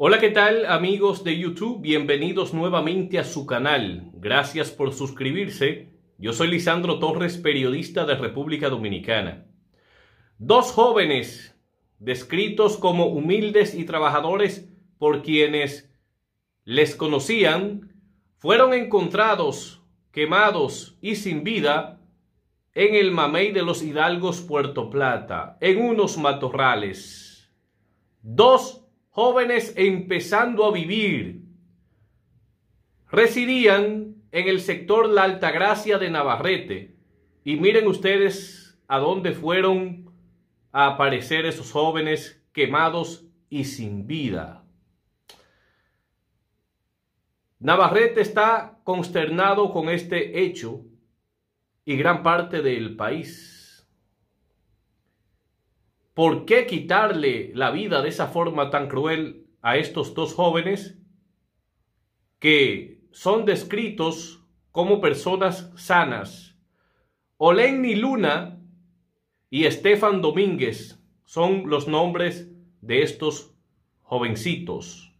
Hola, ¿qué tal amigos de YouTube? Bienvenidos nuevamente a su canal. Gracias por suscribirse. Yo soy Lisandro Torres, periodista de República Dominicana. Dos jóvenes descritos como humildes y trabajadores por quienes les conocían, fueron encontrados, quemados y sin vida en el Mamey de los Hidalgos Puerto Plata, en unos matorrales. Dos jóvenes empezando a vivir, residían en el sector La Altagracia de Navarrete. Y miren ustedes a dónde fueron a aparecer esos jóvenes quemados y sin vida. Navarrete está consternado con este hecho y gran parte del país. ¿Por qué quitarle la vida de esa forma tan cruel a estos dos jóvenes que son descritos como personas sanas? Olenny Luna y Estefan Domínguez son los nombres de estos jovencitos.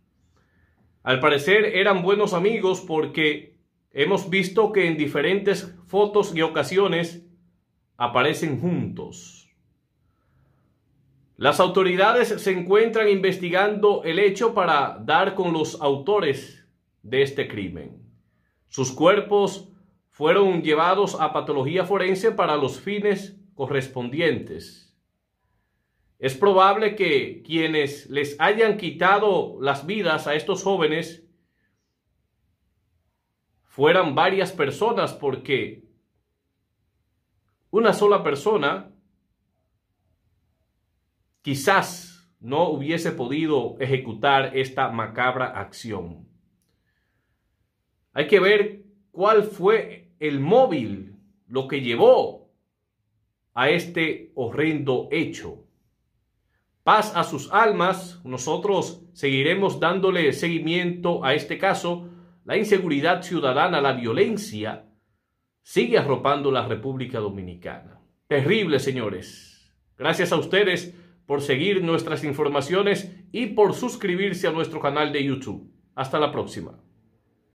Al parecer eran buenos amigos porque hemos visto que en diferentes fotos y ocasiones aparecen juntos. Las autoridades se encuentran investigando el hecho para dar con los autores de este crimen. Sus cuerpos fueron llevados a patología forense para los fines correspondientes. Es probable que quienes les hayan quitado las vidas a estos jóvenes fueran varias personas porque una sola persona quizás no hubiese podido ejecutar esta macabra acción. Hay que ver cuál fue el móvil, lo que llevó a este horrendo hecho. Paz a sus almas, nosotros seguiremos dándole seguimiento a este caso. La inseguridad ciudadana, la violencia, sigue arropando la República Dominicana. Terrible, señores. Gracias a ustedes por seguir nuestras informaciones y por suscribirse a nuestro canal de YouTube. Hasta la próxima.